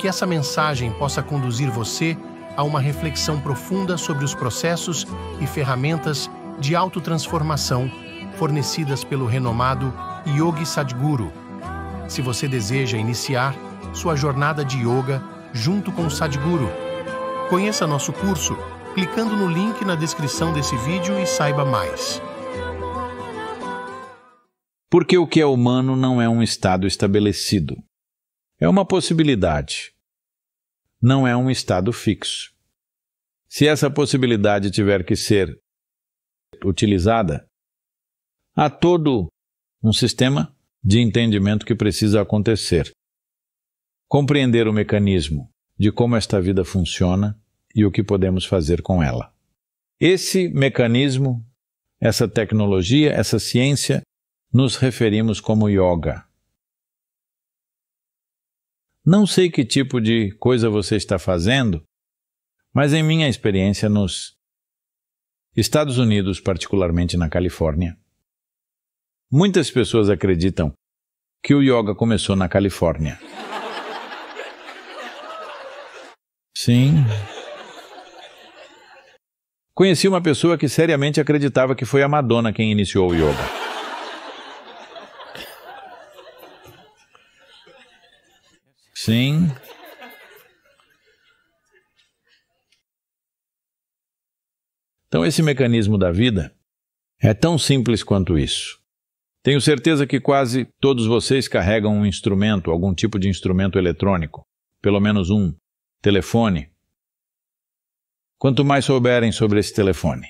que essa mensagem possa conduzir você a uma reflexão profunda sobre os processos e ferramentas de autotransformação fornecidas pelo renomado Yogi Sadhguru. Se você deseja iniciar sua jornada de yoga junto com o Sadhguru, conheça nosso curso clicando no link na descrição desse vídeo e saiba mais. Porque o que é humano não é um estado estabelecido. É uma possibilidade. Não é um estado fixo. Se essa possibilidade tiver que ser utilizada, há todo um sistema de entendimento que precisa acontecer. Compreender o mecanismo de como esta vida funciona e o que podemos fazer com ela. Esse mecanismo, essa tecnologia, essa ciência, nos referimos como yoga. Não sei que tipo de coisa você está fazendo, mas em minha experiência nos Estados Unidos, particularmente na Califórnia, muitas pessoas acreditam que o yoga começou na Califórnia. Sim. Conheci uma pessoa que seriamente acreditava que foi a Madonna quem iniciou o yoga. Sim. Então, esse mecanismo da vida é tão simples quanto isso. Tenho certeza que quase todos vocês carregam um instrumento, algum tipo de instrumento eletrônico, pelo menos um, telefone. Quanto mais souberem sobre esse telefone,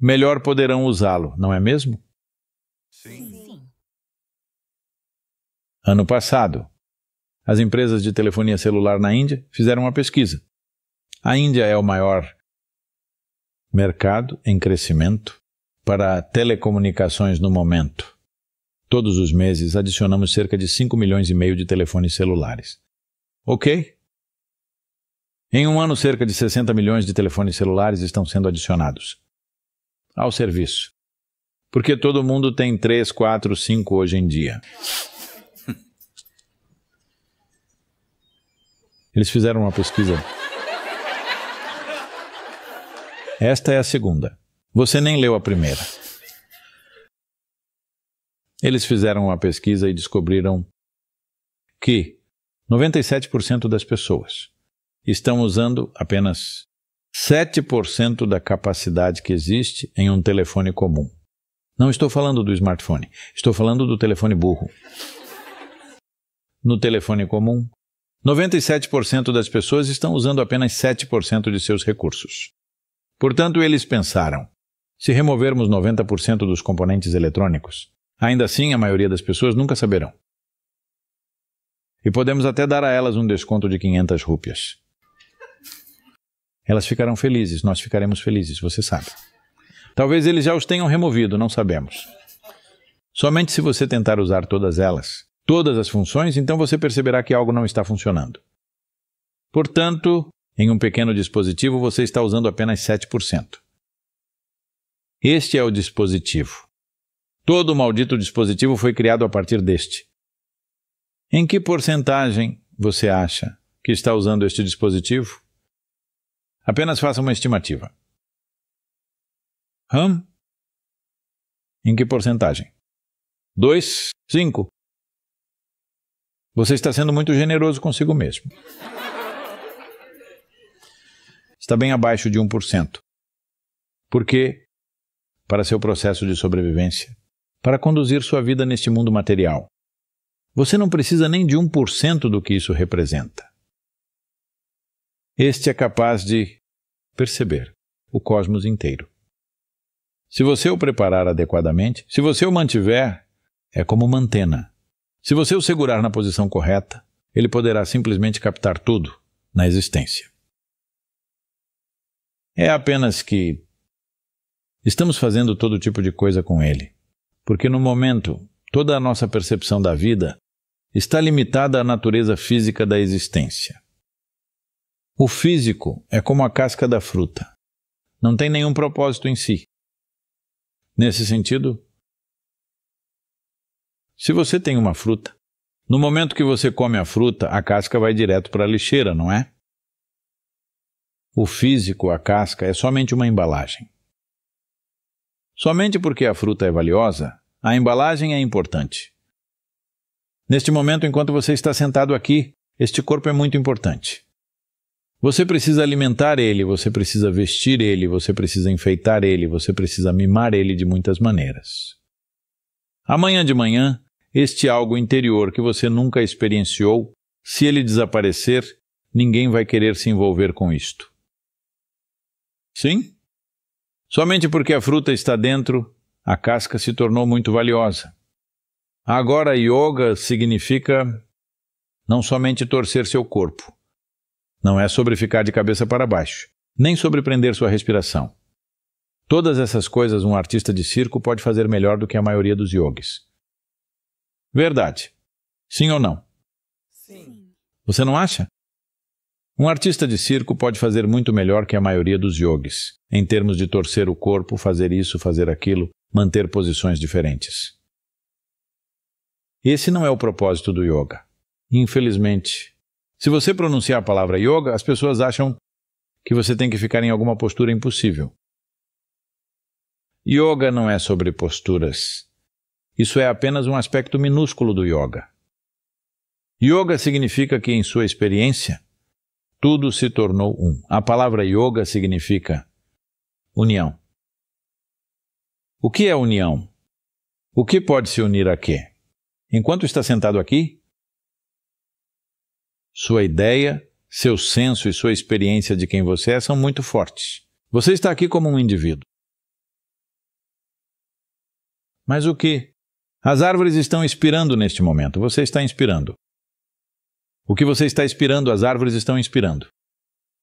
melhor poderão usá-lo, não é mesmo? Sim. Ano passado, as empresas de telefonia celular na Índia fizeram uma pesquisa. A Índia é o maior mercado em crescimento para telecomunicações no momento. Todos os meses adicionamos cerca de 5 milhões e meio de telefones celulares. Ok? Em um ano, cerca de 60 milhões de telefones celulares estão sendo adicionados ao serviço. Porque todo mundo tem 3, 4, 5 hoje em dia. Eles fizeram uma pesquisa. Esta é a segunda. Você nem leu a primeira. Eles fizeram uma pesquisa e descobriram que 97% das pessoas estão usando apenas 7% da capacidade que existe em um telefone comum. Não estou falando do smartphone, estou falando do telefone burro. No telefone comum, 97% das pessoas estão usando apenas 7% de seus recursos. Portanto, eles pensaram: se removermos 90% dos componentes eletrônicos, ainda assim a maioria das pessoas nunca saberão. E podemos até dar a elas um desconto de 500 rúpias. Elas ficarão felizes, nós ficaremos felizes, você sabe. Talvez eles já os tenham removido, não sabemos. Somente se você tentar usar todas elas, todas as funções, então você perceberá que algo não está funcionando. Portanto, em um pequeno dispositivo você está usando apenas 7%. Este é o dispositivo. Todo o maldito dispositivo foi criado a partir deste. Em que porcentagem você acha que está usando este dispositivo? Apenas faça uma estimativa. Hum? Em que porcentagem? 2, 5, você está sendo muito generoso consigo mesmo. Está bem abaixo de 1%. Por quê? Para seu processo de sobrevivência, para conduzir sua vida neste mundo material. Você não precisa nem de 1% do que isso representa. Este é capaz de perceber o cosmos inteiro. Se você o preparar adequadamente, se você o mantiver, é como antena se você o segurar na posição correta, ele poderá simplesmente captar tudo na existência. É apenas que estamos fazendo todo tipo de coisa com ele, porque no momento toda a nossa percepção da vida está limitada à natureza física da existência. O físico é como a casca da fruta. Não tem nenhum propósito em si. Nesse sentido, se você tem uma fruta, no momento que você come a fruta, a casca vai direto para a lixeira, não é? O físico, a casca, é somente uma embalagem. Somente porque a fruta é valiosa, a embalagem é importante. Neste momento, enquanto você está sentado aqui, este corpo é muito importante. Você precisa alimentar ele, você precisa vestir ele, você precisa enfeitar ele, você precisa mimar ele de muitas maneiras. Amanhã de manhã, este algo interior que você nunca experienciou, se ele desaparecer, ninguém vai querer se envolver com isto. Sim? Somente porque a fruta está dentro, a casca se tornou muito valiosa. Agora, yoga significa não somente torcer seu corpo. Não é sobre ficar de cabeça para baixo, nem sobre prender sua respiração. Todas essas coisas um artista de circo pode fazer melhor do que a maioria dos yogis. Verdade. Sim ou não? Sim. Você não acha? Um artista de circo pode fazer muito melhor que a maioria dos yogis, em termos de torcer o corpo, fazer isso, fazer aquilo, manter posições diferentes. Esse não é o propósito do yoga. Infelizmente. Se você pronunciar a palavra yoga, as pessoas acham que você tem que ficar em alguma postura impossível. Yoga não é sobre posturas. Isso é apenas um aspecto minúsculo do yoga. Yoga significa que, em sua experiência, tudo se tornou um. A palavra yoga significa união. O que é união? O que pode se unir a quê? Enquanto está sentado aqui, sua ideia, seu senso e sua experiência de quem você é são muito fortes. Você está aqui como um indivíduo. Mas o que as árvores estão inspirando neste momento. Você está inspirando. O que você está inspirando, as árvores estão inspirando.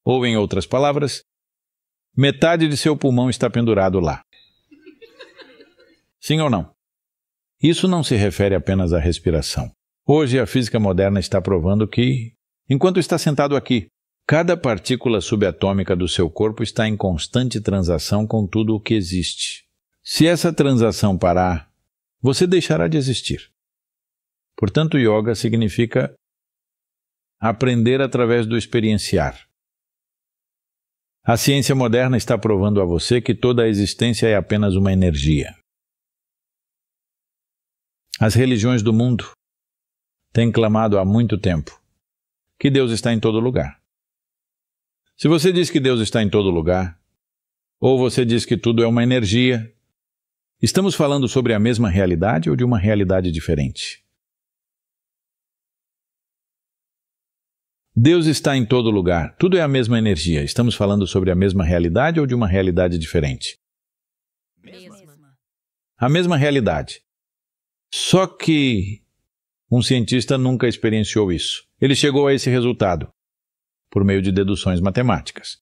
Ou, em outras palavras, metade de seu pulmão está pendurado lá. Sim ou não? Isso não se refere apenas à respiração. Hoje, a física moderna está provando que, enquanto está sentado aqui, cada partícula subatômica do seu corpo está em constante transação com tudo o que existe. Se essa transação parar, você deixará de existir. Portanto, yoga significa aprender através do experienciar. A ciência moderna está provando a você que toda a existência é apenas uma energia. As religiões do mundo têm clamado há muito tempo que Deus está em todo lugar. Se você diz que Deus está em todo lugar, ou você diz que tudo é uma energia, Estamos falando sobre a mesma realidade ou de uma realidade diferente? Deus está em todo lugar, tudo é a mesma energia. Estamos falando sobre a mesma realidade ou de uma realidade diferente? Mesma. A mesma realidade. Só que um cientista nunca experienciou isso. Ele chegou a esse resultado por meio de deduções matemáticas.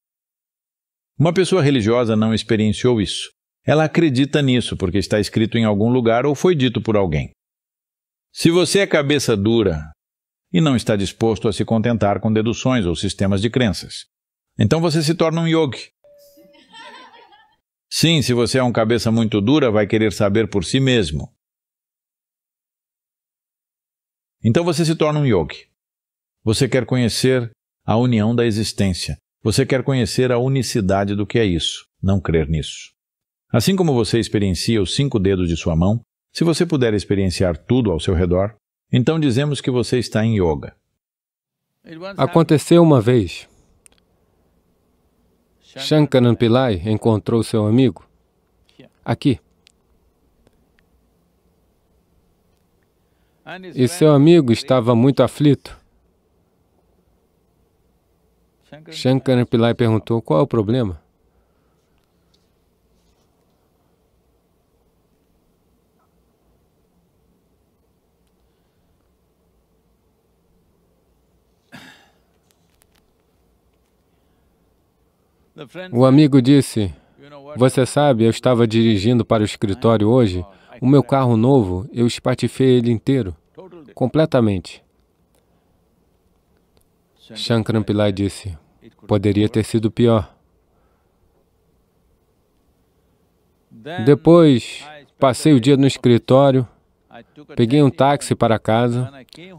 Uma pessoa religiosa não experienciou isso. Ela acredita nisso porque está escrito em algum lugar ou foi dito por alguém. Se você é cabeça dura e não está disposto a se contentar com deduções ou sistemas de crenças, então você se torna um yogi. Sim, se você é um cabeça muito dura, vai querer saber por si mesmo. Então você se torna um yogi. Você quer conhecer a união da existência. Você quer conhecer a unicidade do que é isso, não crer nisso. Assim como você experiencia os cinco dedos de sua mão, se você puder experienciar tudo ao seu redor, então dizemos que você está em yoga. Aconteceu uma vez. Shankaran Pillai encontrou seu amigo aqui. E seu amigo estava muito aflito. Shankaran Pillai perguntou, qual é o problema? O amigo disse, você sabe, eu estava dirigindo para o escritório hoje, o meu carro novo, eu espatifei ele inteiro, completamente. Shankaran Pillai disse, poderia ter sido pior. Depois, passei o dia no escritório, peguei um táxi para casa.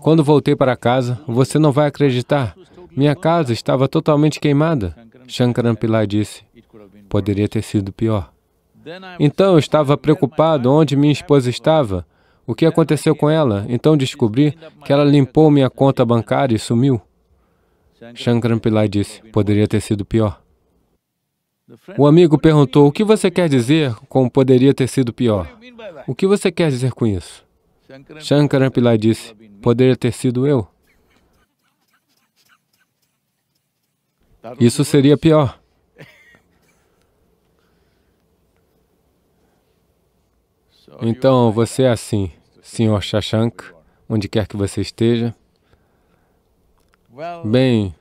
Quando voltei para casa, você não vai acreditar, minha casa estava totalmente queimada. Shankaran Pillai disse, poderia ter sido pior. Então eu estava preocupado onde minha esposa estava, o que aconteceu com ela. Então descobri que ela limpou minha conta bancária e sumiu. Shankaran Pillai disse, poderia ter sido pior. O amigo perguntou, o que você quer dizer com poderia ter sido pior? O que você quer dizer com isso? Shankaran Pillai disse, poderia ter sido eu. Tá Isso seria pior. Então, você é assim, Sr. Shashank, onde quer que você esteja. Bem,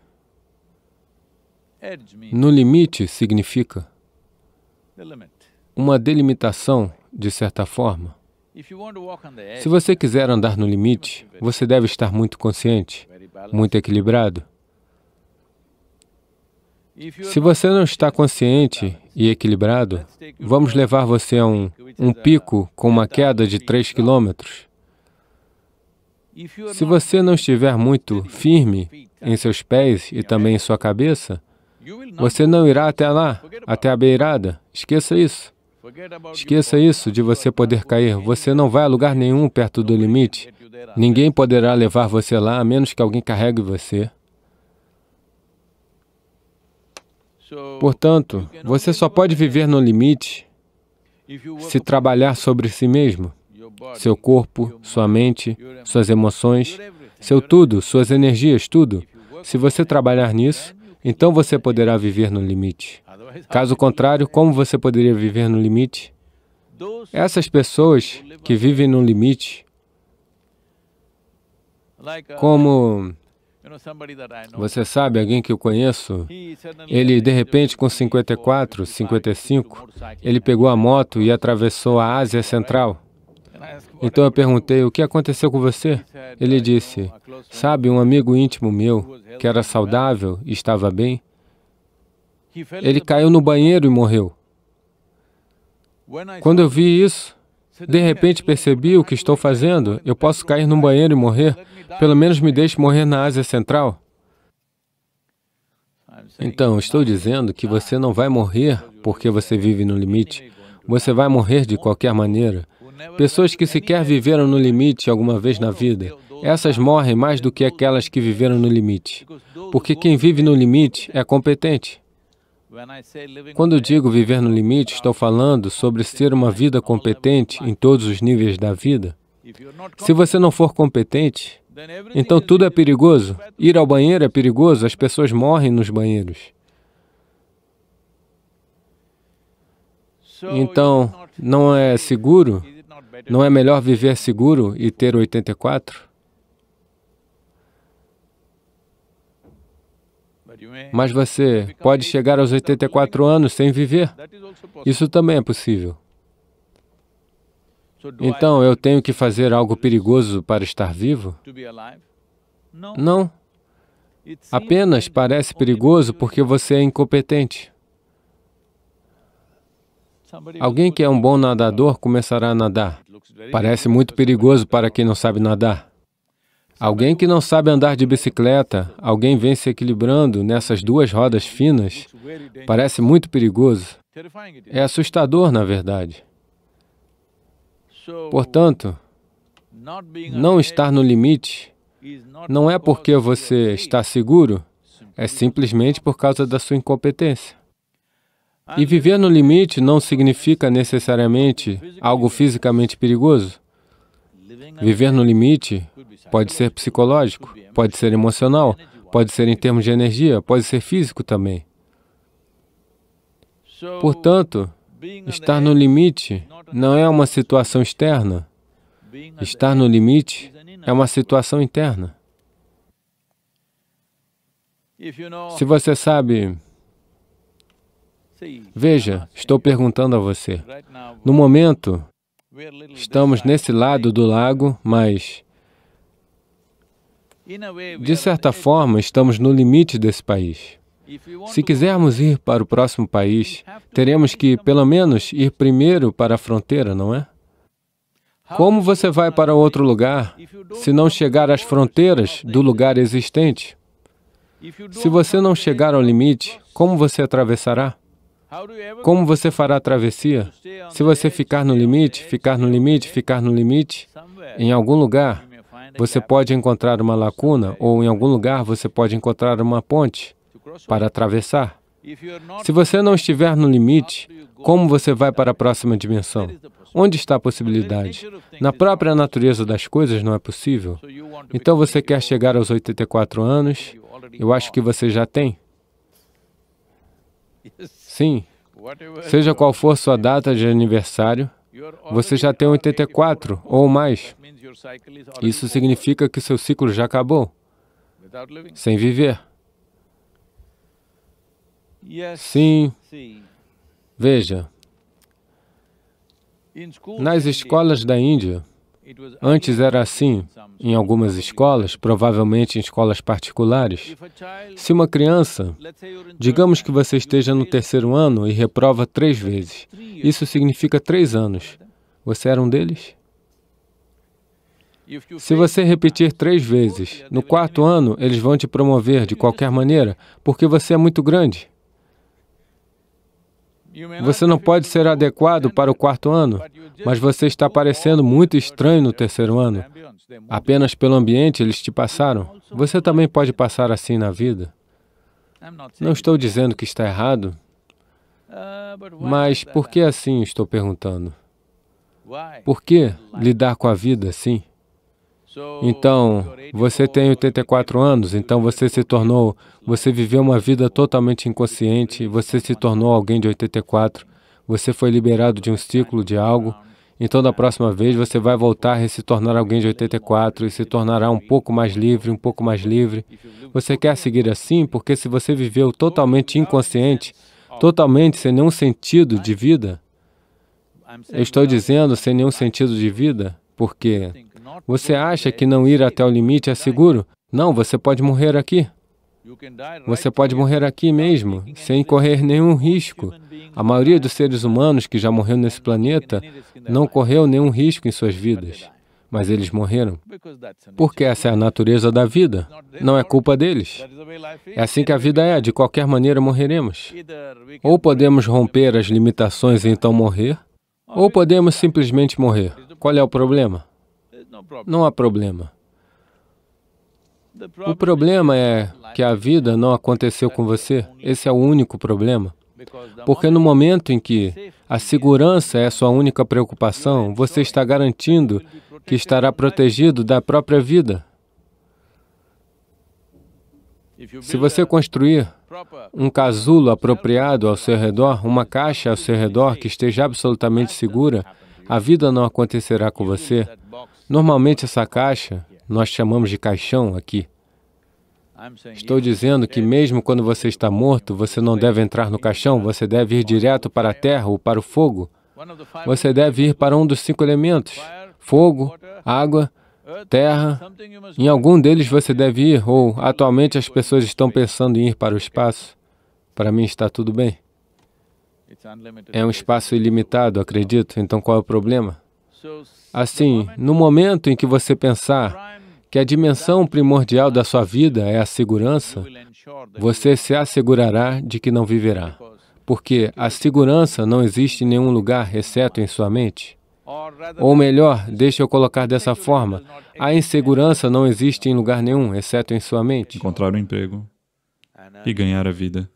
é no limite significa uma delimitação, de certa forma. Se você quiser andar no limite, você deve estar muito consciente, muito equilibrado. Se você não está consciente e equilibrado, vamos levar você a um, um pico com uma queda de 3 quilômetros. Se você não estiver muito firme em seus pés e também em sua cabeça, você não irá até lá, até a beirada. Esqueça isso. Esqueça isso de você poder cair. Você não vai a lugar nenhum perto do limite. Ninguém poderá levar você lá, a menos que alguém carregue você. Portanto, você só pode viver no limite se trabalhar sobre si mesmo, seu corpo, sua mente, suas emoções, seu tudo, suas energias, tudo. Se você trabalhar nisso, então você poderá viver no limite. Caso contrário, como você poderia viver no limite? Essas pessoas que vivem no limite, como você sabe alguém que eu conheço? É ele, de repente, com 54, 55, ele pegou a moto e atravessou a Ásia Central. Então eu perguntei, o que aconteceu com você? Ele disse, sabe, um amigo íntimo meu, que era saudável e estava bem, ele caiu no banheiro e morreu. Quando eu vi isso, de repente percebi o que estou fazendo. Eu posso cair num banheiro e morrer. Pelo menos me deixe morrer na Ásia Central. Então, estou dizendo que você não vai morrer porque você vive no limite. Você vai morrer de qualquer maneira. Pessoas que sequer viveram no limite alguma vez na vida, essas morrem mais do que aquelas que viveram no limite. Porque quem vive no limite é competente. Quando digo viver no limite, estou falando sobre ser uma vida competente em todos os níveis da vida. Se você não for competente, então tudo é perigoso. Ir ao banheiro é perigoso, as pessoas morrem nos banheiros. Então, não é seguro? Não é melhor viver seguro e ter 84? Mas você pode chegar aos 84 anos sem viver? Isso também é possível. Então, eu tenho que fazer algo perigoso para estar vivo? Não. Apenas parece perigoso porque você é incompetente. Alguém que é um bom nadador começará a nadar. Parece muito perigoso para quem não sabe nadar. Alguém que não sabe andar de bicicleta, alguém vem se equilibrando nessas duas rodas finas, parece muito perigoso. É assustador, na verdade. Portanto, não estar no limite não é porque você está seguro, é simplesmente por causa da sua incompetência. E viver no limite não significa necessariamente algo fisicamente perigoso. Viver no limite pode ser psicológico, pode ser emocional, pode ser em termos de energia, pode ser físico também. Portanto, estar no limite não é uma situação externa. Estar no limite é uma situação interna. Se você sabe. Veja, estou perguntando a você. No momento, Estamos nesse lado do lago, mas, de certa forma, estamos no limite desse país. Se quisermos ir para o próximo país, teremos que, pelo menos, ir primeiro para a fronteira, não é? Como você vai para outro lugar se não chegar às fronteiras do lugar existente? Se você não chegar ao limite, como você atravessará? Como você fará a travessia? Se você ficar no limite, ficar no limite, ficar no limite, em algum lugar você pode encontrar uma lacuna ou em algum lugar você pode encontrar uma ponte para atravessar. Se você não estiver no limite, como você vai para a próxima dimensão? Onde está a possibilidade? Na própria natureza das coisas não é possível. Então você quer chegar aos 84 anos? Eu acho que você já tem. Sim, seja qual for sua data de aniversário, você já tem 84 ou mais. Isso significa que seu ciclo já acabou, sem viver. Sim. Veja, nas escolas da Índia, Antes era assim, em algumas escolas, provavelmente em escolas particulares. Se uma criança, digamos que você esteja no terceiro ano e reprova três vezes, isso significa três anos. Você era um deles? Se você repetir três vezes, no quarto ano eles vão te promover de qualquer maneira, porque você é muito grande. Você não pode ser adequado para o quarto ano, mas você está parecendo muito estranho no terceiro ano. Apenas pelo ambiente eles te passaram. Você também pode passar assim na vida. Não estou dizendo que está errado, mas por que assim estou perguntando? Por que lidar com a vida assim? Então, você tem 84 anos, então você se tornou, você viveu uma vida totalmente inconsciente, você se tornou alguém de 84, você foi liberado de um ciclo de algo, então da próxima vez você vai voltar e se tornar alguém de 84 e se tornará um pouco mais livre, um pouco mais livre. Você quer seguir assim porque se você viveu totalmente inconsciente, totalmente sem nenhum sentido de vida, eu estou dizendo sem nenhum sentido de vida, porque você acha que não ir até o limite é seguro? Não, você pode morrer aqui. Você pode morrer aqui mesmo, sem correr nenhum risco. A maioria dos seres humanos que já morreu nesse planeta não correu nenhum risco em suas vidas, mas eles morreram. Porque essa é a natureza da vida, não é culpa deles. É assim que a vida é, de qualquer maneira morreremos. Ou podemos romper as limitações e então morrer, ou podemos simplesmente morrer. Qual é o problema? não há problema. O problema é que a vida não aconteceu com você. Esse é o único problema. Porque no momento em que a segurança é a sua única preocupação, você está garantindo que estará protegido da própria vida. Se você construir um casulo apropriado ao seu redor, uma caixa ao seu redor que esteja absolutamente segura, a vida não acontecerá com você. Normalmente essa caixa nós chamamos de caixão aqui. Estou dizendo que mesmo quando você está morto, você não deve entrar no caixão, você deve ir direto para a terra ou para o fogo. Você deve ir para um dos cinco elementos: fogo, água, terra. Em algum deles você deve ir, ou atualmente as pessoas estão pensando em ir para o espaço. Para mim está tudo bem. É um espaço ilimitado, acredito. Então qual é o problema? Assim, no momento em que você pensar que a dimensão primordial da sua vida é a segurança, você se assegurará de que não viverá, porque a segurança não existe em nenhum lugar exceto em sua mente. Ou melhor, deixe eu colocar dessa forma, a insegurança não existe em lugar nenhum, exceto em sua mente. Encontrar um emprego e ganhar a vida.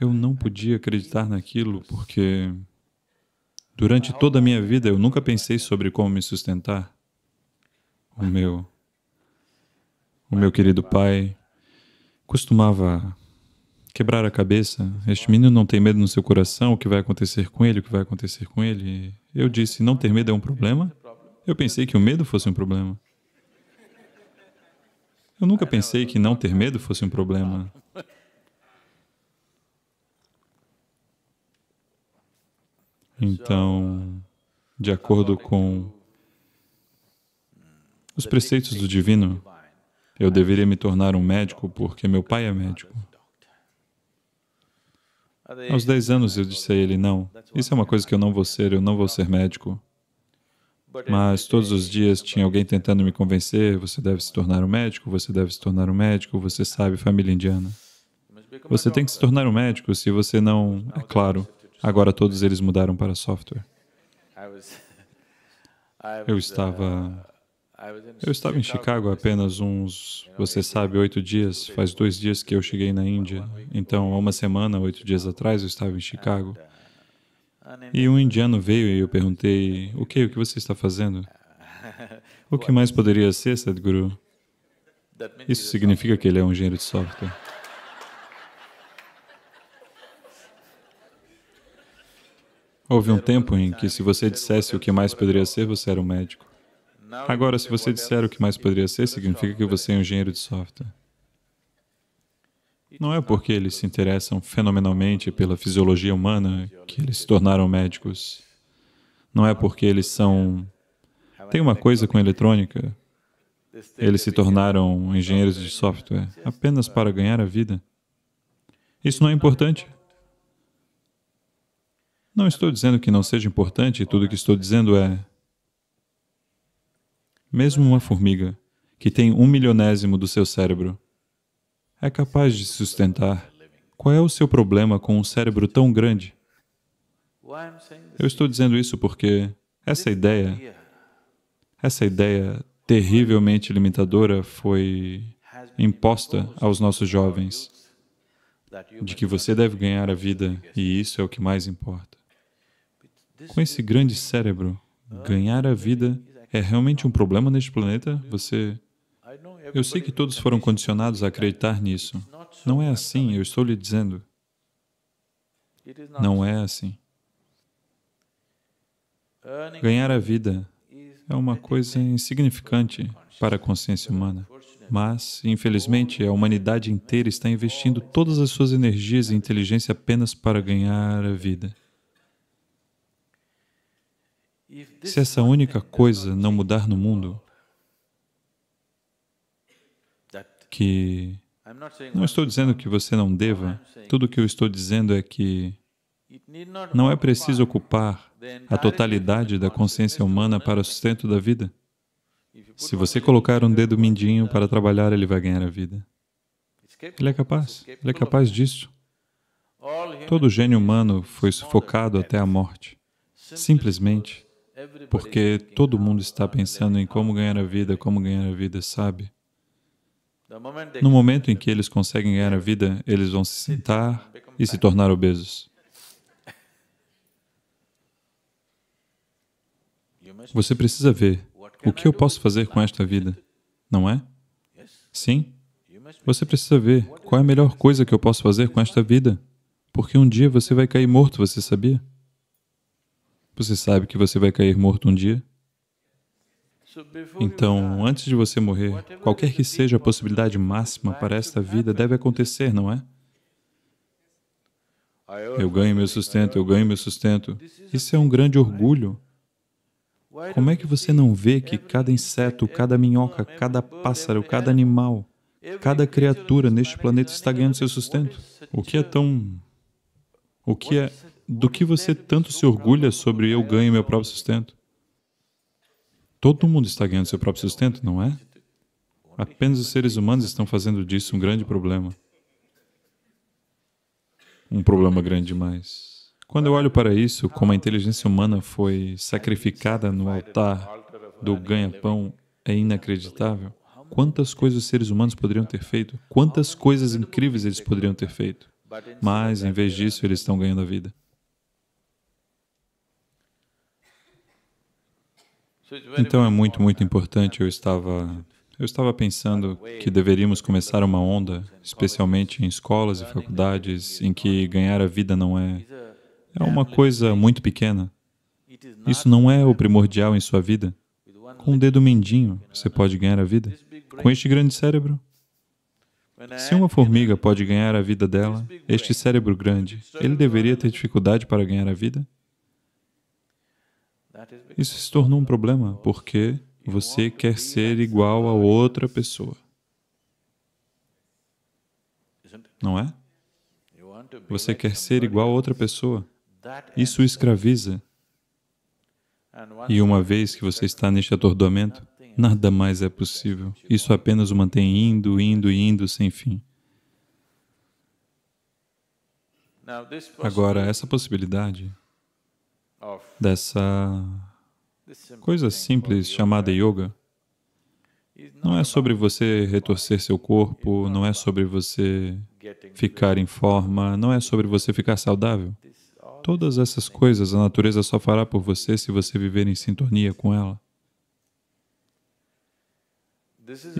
Eu não podia acreditar naquilo porque Durante toda a minha vida, eu nunca pensei sobre como me sustentar. O meu, o meu querido pai costumava quebrar a cabeça. Este menino não tem medo no seu coração, o que vai acontecer com ele, o que vai acontecer com ele. Eu disse, não ter medo é um problema? Eu pensei que o medo fosse um problema. Eu nunca pensei que não ter medo fosse um problema. Então, de acordo com os preceitos do divino, eu deveria me tornar um médico porque meu pai é médico. Aos 10 anos eu disse a ele, não, isso é uma coisa que eu não vou ser, eu não vou ser médico. Mas todos os dias tinha alguém tentando me convencer, você deve se tornar um médico, você deve se tornar um médico, você sabe, família indiana. Você tem que se tornar um médico, se você não... É claro, Agora todos eles mudaram para software. Eu estava uh, eu estava em Chicago apenas uns, você sabe, oito dias. Faz dois dias que eu cheguei na Índia. Então, há uma semana, oito dias atrás, eu estava em uh, Chicago. E um indiano veio e eu perguntei, o que, o que você está fazendo? O que mais poderia ser, Sadhguru? Isso significa que ele é um engenheiro de software. Houve um tempo em que, se você dissesse o que mais poderia ser, você era um médico. Agora, se você disser o que mais poderia ser, significa que você é um engenheiro de software. Não é porque eles se interessam fenomenalmente pela fisiologia humana que eles se tornaram médicos. Não é porque eles são... Tem uma coisa com eletrônica. Eles se tornaram engenheiros de software apenas para ganhar a vida. Isso não é importante. Não estou dizendo que não seja importante, tudo o que estou dizendo é... Mesmo uma formiga, que tem um milionésimo do seu cérebro, é capaz de se sustentar. Qual é o seu problema com um cérebro tão grande? Eu estou dizendo isso porque essa ideia, essa ideia terrivelmente limitadora foi imposta aos nossos jovens, de que você deve ganhar a vida e isso é o que mais importa com esse grande cérebro, ganhar a vida é realmente um problema neste planeta? Você. Eu sei que todos foram condicionados a acreditar nisso. Não é assim, eu estou lhe dizendo. Não é assim. Ganhar a vida é uma coisa insignificante para a consciência humana. Mas, infelizmente, a humanidade inteira está investindo todas as suas energias e inteligência apenas para ganhar a vida. Se essa única coisa não mudar no mundo, que. Não estou dizendo que você não deva, tudo o que eu estou dizendo é que não é preciso ocupar a totalidade da consciência humana para o sustento da vida. Se você colocar um dedo mindinho para trabalhar, ele vai ganhar a vida. Ele é capaz, ele é capaz disso. Todo gênio humano foi sufocado até a morte, simplesmente porque todo mundo está pensando em como ganhar a vida, como ganhar a vida, sabe? No momento em que eles conseguem ganhar a vida, eles vão se sentar e se tornar obesos. Você precisa ver o que eu posso fazer com esta vida, não é? Sim? Você precisa ver qual é a melhor coisa que eu posso fazer com esta vida, porque um dia você vai cair morto, você sabia? Você sabe que você vai cair morto um dia? Então, antes de você morrer, qualquer que seja a possibilidade máxima para esta vida deve acontecer, não é? Eu ganho meu sustento, eu ganho meu sustento. Isso é um grande orgulho. Como é que você não vê que cada inseto, cada minhoca, cada pássaro, cada animal, cada criatura neste planeta está ganhando seu sustento? O que é tão... O que é do que você tanto se orgulha sobre eu ganho meu próprio sustento? Todo mundo está ganhando seu próprio sustento, não é? Apenas os seres humanos estão fazendo disso um grande problema. Um problema grande demais. Quando eu olho para isso, como a inteligência humana foi sacrificada no altar do ganha-pão, é inacreditável. Quantas coisas os seres humanos poderiam ter feito? Quantas coisas incríveis eles poderiam ter feito? Mas, em vez disso, eles estão ganhando a vida. Então é muito, muito importante. Eu estava, eu estava pensando que deveríamos começar uma onda, especialmente em escolas e faculdades, em que ganhar a vida não é, é uma coisa muito pequena. Isso não é o primordial em sua vida. Com um dedo mendinho, você pode ganhar a vida. Com este grande cérebro, se uma formiga pode ganhar a vida dela, este cérebro grande, ele deveria ter dificuldade para ganhar a vida? Isso se tornou um problema porque você quer ser igual a outra pessoa. Não é? Você quer ser igual a outra pessoa. Isso escraviza. E uma vez que você está neste atordoamento, nada mais é possível. Isso apenas o mantém indo, indo, indo, sem fim. Agora, essa possibilidade dessa coisa simples chamada yoga. É não é sobre você retorcer seu corpo, não é sobre você ficar em forma, não é sobre você ficar saudável. Todas essas coisas a natureza só fará por você se você viver em sintonia com ela.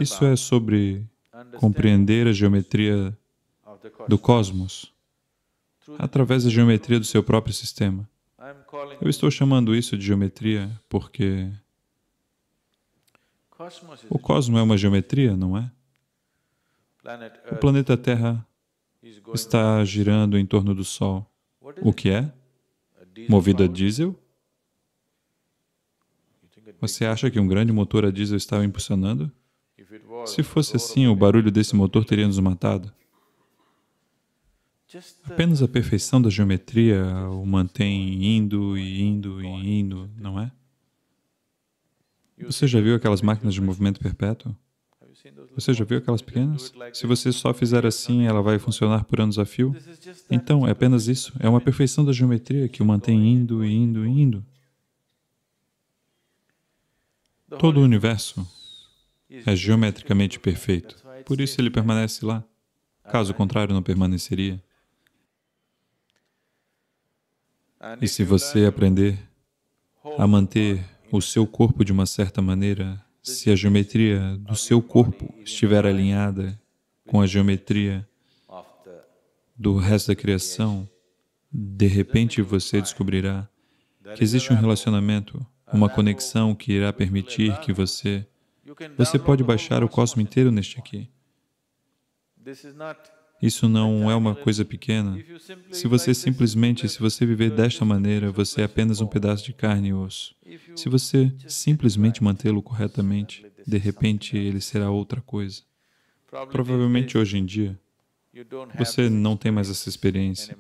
Isso é sobre compreender a geometria do cosmos através da geometria do seu próprio sistema. Eu estou chamando isso de geometria porque o cosmos é uma geometria, não é? O planeta Terra está girando em torno do Sol. O que é? Movido a diesel? Você acha que um grande motor a diesel estava impulsionando? Se fosse assim, o barulho desse motor teria nos matado. Apenas a perfeição da geometria o mantém indo e indo e indo, não é? Você já viu aquelas máquinas de movimento perpétuo? Você já viu aquelas pequenas? Se você só fizer assim, ela vai funcionar por anos a fio? Então, é apenas isso. É uma perfeição da geometria que o mantém indo e indo e indo. Todo o universo é geometricamente perfeito. Por isso ele permanece lá. Caso contrário, não permaneceria. E se você aprender a manter o seu corpo de uma certa maneira, se a geometria do seu corpo estiver alinhada com a geometria do resto da criação, de repente você descobrirá que existe um relacionamento, uma conexão que irá permitir que você... Você pode baixar o cosmo inteiro neste aqui. Isso não é uma coisa pequena. Se você simplesmente, se você viver desta maneira, você é apenas um pedaço de carne e osso. Se você simplesmente mantê-lo corretamente, de repente ele será outra coisa. Provavelmente hoje em dia, você não tem mais essa experiência.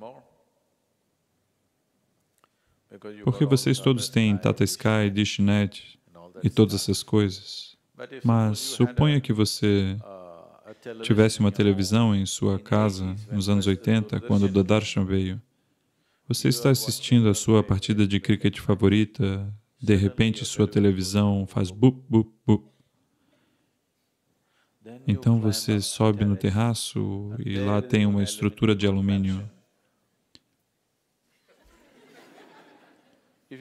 Porque vocês todos têm Tata Sky, DishNet e todas essas coisas. Mas suponha que você tivesse uma televisão em sua casa nos anos 80, quando Dodarshan veio. Você está assistindo a sua partida de cricket favorita, de repente sua televisão faz bup, bup, bup. Então você sobe no terraço e lá tem uma estrutura de alumínio.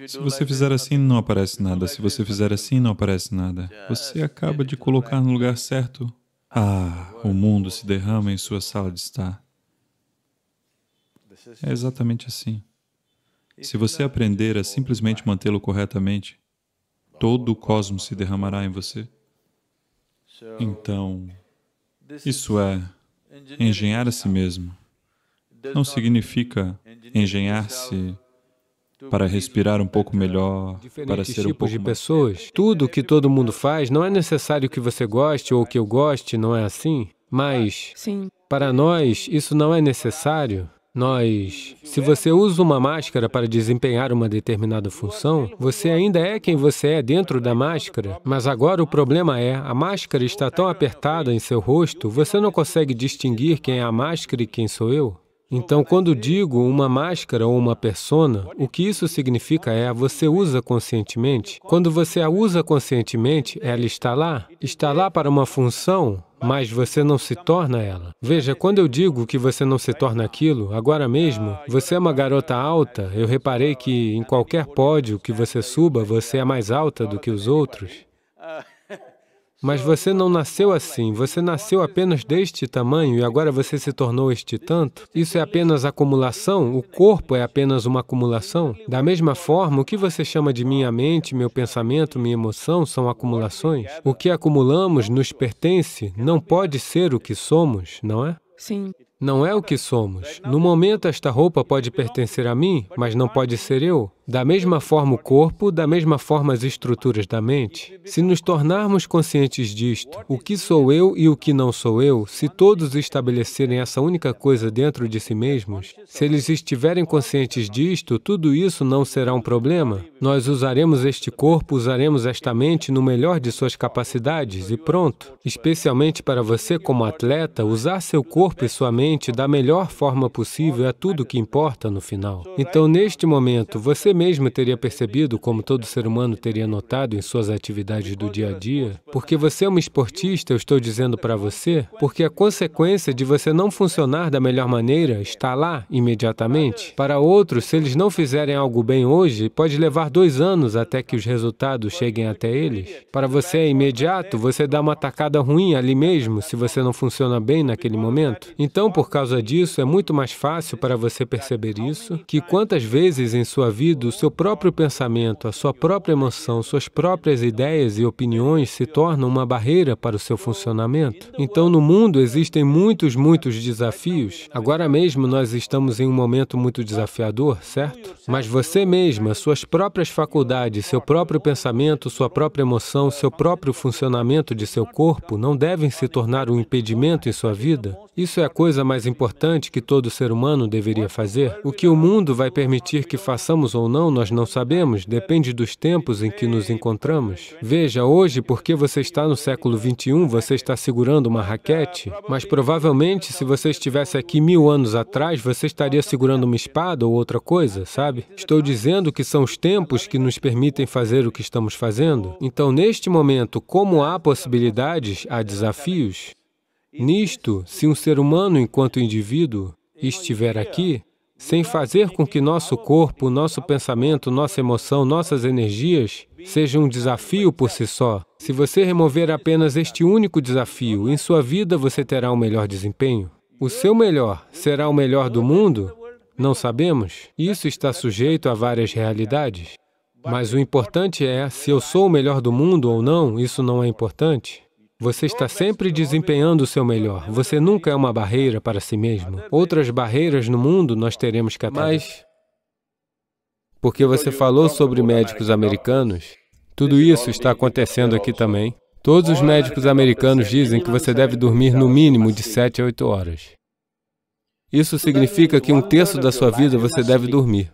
Se você fizer assim, não aparece nada. Se você fizer assim, não aparece nada. Você acaba de colocar no lugar certo ah, o mundo se derrama em sua sala de estar. É exatamente assim. Se você aprender a simplesmente mantê-lo corretamente, todo o cosmos se derramará em você. Então, isso é engenhar a si mesmo. Não significa engenhar-se para respirar um pouco melhor, para ser um pouco de pessoas. Tudo que todo mundo faz, não é necessário que você goste ou que eu goste, não é assim? Mas, Sim. para nós, isso não é necessário. Nós, se você usa uma máscara para desempenhar uma determinada função, você ainda é quem você é dentro da máscara. Mas agora o problema é, a máscara está tão apertada em seu rosto, você não consegue distinguir quem é a máscara e quem sou eu. Então, quando digo uma máscara ou uma persona, o que isso significa é você usa conscientemente. Quando você a usa conscientemente, ela está lá. Está lá para uma função, mas você não se torna ela. Veja, quando eu digo que você não se torna aquilo, agora mesmo, você é uma garota alta, eu reparei que em qualquer pódio que você suba, você é mais alta do que os outros. Mas você não nasceu assim, você nasceu apenas deste tamanho e agora você se tornou este tanto. Isso é apenas acumulação, o corpo é apenas uma acumulação. Da mesma forma, o que você chama de minha mente, meu pensamento, minha emoção são acumulações. O que acumulamos nos pertence, não pode ser o que somos, não é? Sim. Não é o que somos. No momento, esta roupa pode pertencer a mim, mas não pode ser eu. Da mesma forma o corpo, da mesma forma as estruturas da mente. Se nos tornarmos conscientes disto, o que sou eu e o que não sou eu, se todos estabelecerem essa única coisa dentro de si mesmos, se eles estiverem conscientes disto, tudo isso não será um problema. Nós usaremos este corpo, usaremos esta mente no melhor de suas capacidades e pronto. Especialmente para você como atleta, usar seu corpo e sua mente da melhor forma possível é tudo que importa no final. Então, neste momento, você mesmo teria percebido, como todo ser humano teria notado em suas atividades do dia a dia, porque você é um esportista, eu estou dizendo para você, porque a consequência de você não funcionar da melhor maneira está lá imediatamente. Para outros, se eles não fizerem algo bem hoje, pode levar dois anos até que os resultados cheguem até eles. Para você é imediato, você dá uma tacada ruim ali mesmo, se você não funciona bem naquele momento. Então, por causa disso, é muito mais fácil para você perceber isso, que quantas vezes em sua vida o seu próprio pensamento, a sua própria emoção, suas próprias ideias e opiniões se tornam uma barreira para o seu funcionamento. Então, no mundo existem muitos, muitos desafios. Agora mesmo nós estamos em um momento muito desafiador, certo? Mas você mesma, suas próprias faculdades, seu próprio pensamento, sua própria emoção, seu próprio funcionamento de seu corpo não devem se tornar um impedimento em sua vida. Isso é a coisa mais importante que todo ser humano deveria fazer. O que o mundo vai permitir que façamos ou não não, nós não sabemos, depende dos tempos em que nos encontramos. Veja, hoje, porque você está no século XXI, você está segurando uma raquete, mas provavelmente se você estivesse aqui mil anos atrás, você estaria segurando uma espada ou outra coisa, sabe? Estou dizendo que são os tempos que nos permitem fazer o que estamos fazendo. Então, neste momento, como há possibilidades, há desafios. Nisto, se um ser humano, enquanto indivíduo, estiver aqui, sem fazer com que nosso corpo, nosso pensamento, nossa emoção, nossas energias sejam um desafio por si só. Se você remover apenas este único desafio, em sua vida você terá um melhor desempenho. O seu melhor será o melhor do mundo? Não sabemos. Isso está sujeito a várias realidades. Mas o importante é, se eu sou o melhor do mundo ou não, isso não é importante. Você está sempre desempenhando o seu melhor. Você nunca é uma barreira para si mesmo. Outras barreiras no mundo nós teremos que atacar. Mas, porque você falou sobre médicos americanos, tudo isso está acontecendo aqui também. Todos os médicos americanos dizem que você deve dormir no mínimo de 7 a 8 horas. Isso significa que um terço da sua vida você deve dormir.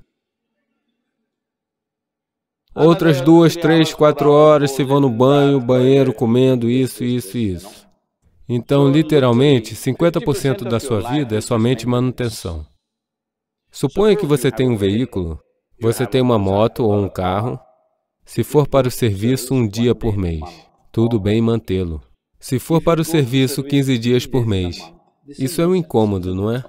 Outras duas, três, quatro horas se vão no banho, banheiro, comendo isso, isso isso. Então, literalmente, 50% da é sua vida é né, somente é manutenção. Suponha que você tem um veículo, você tem uma moto ou um carro. Se for para o serviço um dia por mês, tudo bem mantê-lo. Se for para o serviço 15 dias por mês, isso é um incômodo, não é?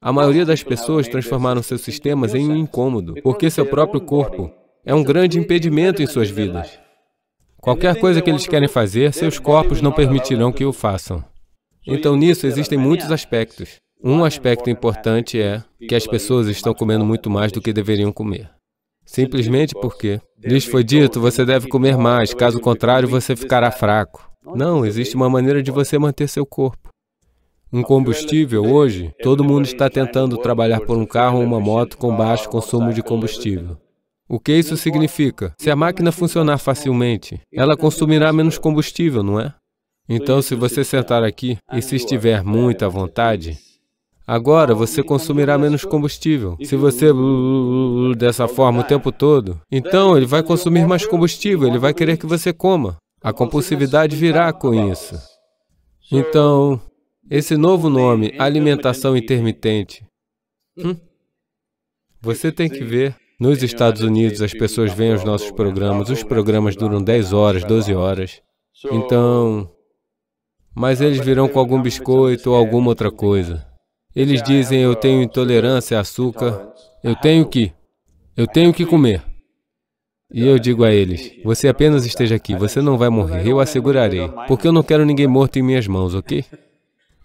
A maioria das pessoas transformaram seus sistemas em um incômodo, porque seu próprio corpo é um grande impedimento em suas vidas. Qualquer coisa que eles querem fazer, seus corpos não permitirão que o façam. Então, nisso existem muitos aspectos. Um aspecto importante é que as pessoas estão comendo muito mais do que deveriam comer. Simplesmente porque lhes foi dito, você deve comer mais, caso contrário, você ficará fraco. Não, existe uma maneira de você manter seu corpo. Um combustível, hoje, todo mundo está tentando trabalhar por um carro ou uma moto com baixo consumo de combustível. O que isso significa? Se a máquina funcionar facilmente, ela consumirá menos combustível, não é? Então, se você sentar aqui e se estiver muito à vontade, agora você consumirá menos combustível. Se você dessa forma o tempo todo, então ele vai consumir mais combustível, ele vai querer que você coma. A compulsividade virá com isso. Então, esse novo nome, alimentação intermitente, hum, você tem que ver nos Estados Unidos, as pessoas veem os nossos programas, os programas duram 10 horas, 12 horas. Então. Mas eles virão com algum biscoito ou alguma outra coisa. Eles dizem: Eu tenho intolerância a açúcar, eu tenho que. Eu tenho que comer. E eu digo a eles: Você apenas esteja aqui, você não vai morrer, eu assegurarei. Porque eu não quero ninguém morto em minhas mãos, ok?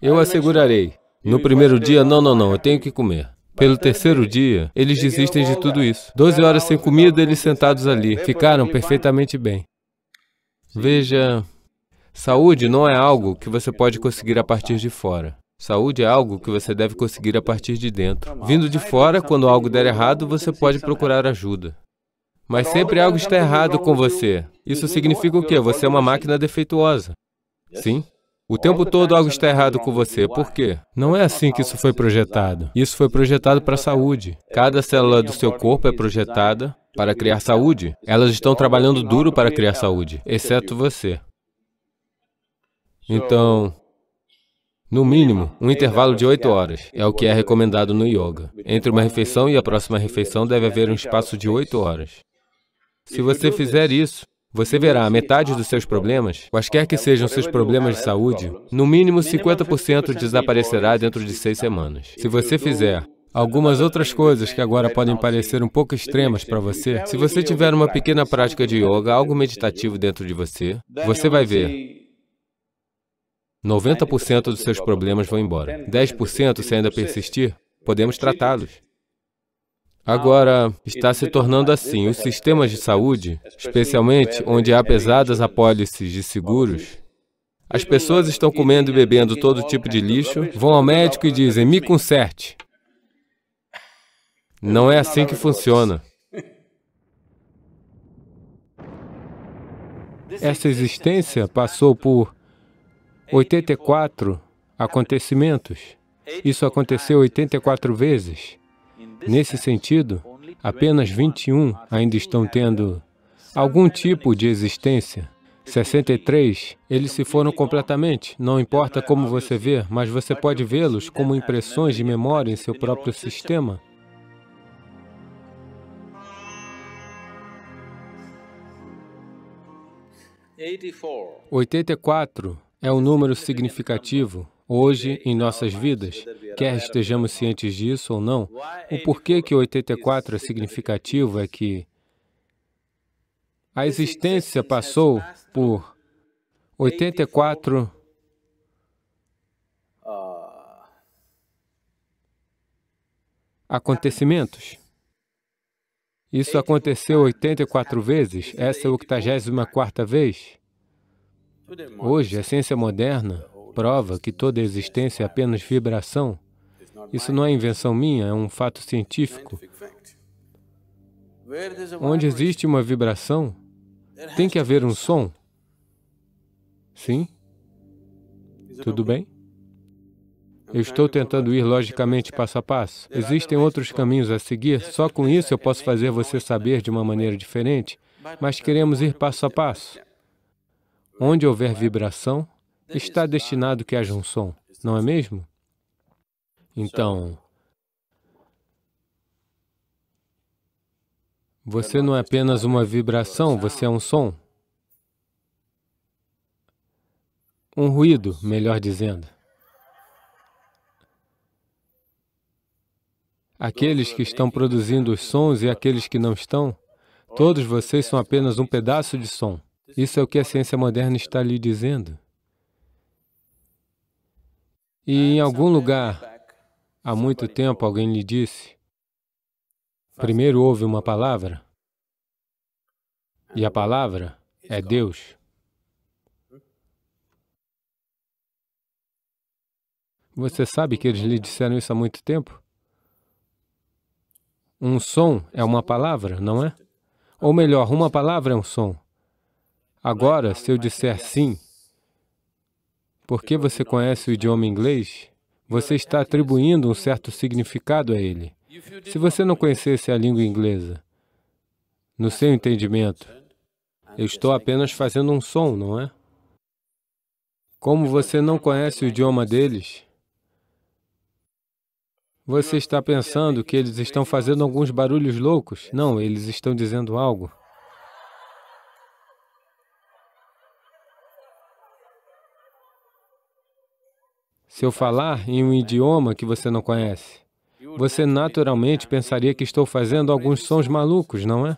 Eu assegurarei. No primeiro dia, não, não, não, eu tenho que comer. Pelo terceiro dia, eles desistem de tudo isso. Doze horas sem comida, eles sentados ali. Ficaram perfeitamente bem. Veja, saúde não é algo que você pode conseguir a partir de fora. Saúde é algo que você deve conseguir a partir de dentro. Vindo de fora, quando algo der errado, você pode procurar ajuda. Mas sempre algo está errado com você. Isso significa o quê? Você é uma máquina defeituosa. Sim? O tempo todo algo está errado com você. Por quê? Não é assim que isso foi projetado. Isso foi projetado para é, a saúde. Cada célula do seu corpo é projetada para criar saúde. Elas estão trabalhando duro para criar saúde, exceto você. Então, no mínimo, um intervalo de 8 horas é o que é recomendado no yoga. Entre uma refeição e a próxima refeição deve haver um espaço de 8 horas. Se você fizer isso, você verá metade dos seus problemas, quaisquer que sejam seus problemas de saúde, no mínimo 50% desaparecerá dentro de seis semanas. Se você fizer Algumas outras coisas que agora podem parecer um pouco extremas para você, se você tiver uma pequena prática de yoga, algo meditativo dentro de você, você vai ver 90% dos seus problemas vão embora. 10% se ainda persistir, podemos tratá-los. Agora, ah, está se tornando assim. Os sistemas de saúde, especialmente onde há pesadas apólices de seguros, as pessoas estão comendo e bebendo todo tipo de lixo, vão ao médico e dizem, me conserte. Não é assim que funciona. Essa existência passou por 84 acontecimentos. Isso aconteceu 84 vezes. Nesse sentido, apenas 21 ainda estão tendo algum tipo de existência. 63, eles se foram completamente. Não importa como você vê, mas você pode vê-los como impressões de memória em seu próprio sistema. Oitenta e quatro é um número significativo hoje em nossas vidas, quer estejamos cientes disso ou não. O porquê que 84 é significativo é que a existência passou por 84 acontecimentos. Isso aconteceu 84 vezes, essa é a 84 vez. Hoje, a ciência moderna prova que toda a existência é apenas vibração. Isso não é invenção minha, é um fato científico. Onde existe uma vibração, tem que haver um som. Sim? Tudo bem? Eu estou tentando ir logicamente passo a passo. Existem outros caminhos a seguir, só com isso eu posso fazer você saber de uma maneira diferente, mas queremos ir passo a passo. Onde houver vibração, está destinado que haja um som, não é mesmo? Então, você não é apenas uma vibração, você é um som. Um ruído, melhor dizendo. Aqueles que estão produzindo os sons e aqueles que não estão, todos vocês são apenas um pedaço de som. Isso é o que a ciência moderna está lhe dizendo. E em algum lugar, há muito tempo, alguém lhe disse, primeiro houve uma palavra, e a palavra é Deus. Você sabe que eles lhe disseram isso há muito tempo? Um som é uma palavra, não é? Ou melhor, uma palavra é um som. Agora, se eu disser sim, porque você conhece o idioma inglês, você está atribuindo um certo significado a ele. Se você não conhecesse a língua inglesa, no seu entendimento, eu estou apenas fazendo um som, não é? Como você não conhece o idioma deles, você está pensando que eles estão fazendo alguns barulhos loucos? Não, eles estão dizendo algo. Se eu falar em um idioma que você não conhece, você naturalmente pensaria que estou fazendo alguns sons malucos, não é?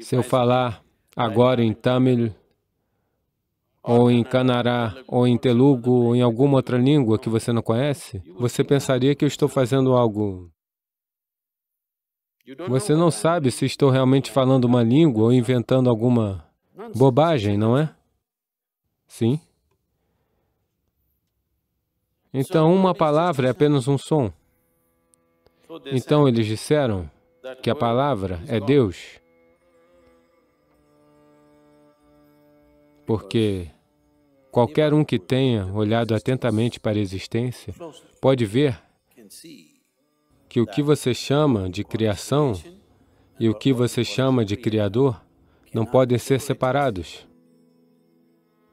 Se eu falar agora em Tamil, ou em Canará, ou em Telugu, ou em alguma outra língua que você não conhece, você pensaria que eu estou fazendo algo... Você não sabe se estou realmente falando uma língua ou inventando alguma bobagem, não é? Sim. Então, uma palavra é apenas um som. Então, eles disseram que a palavra é Deus. Porque qualquer um que tenha olhado atentamente para a existência pode ver que o que você chama de criação e o que você chama de Criador não podem ser separados.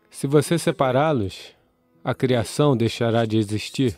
Se você separá-los, a criação deixará de existir.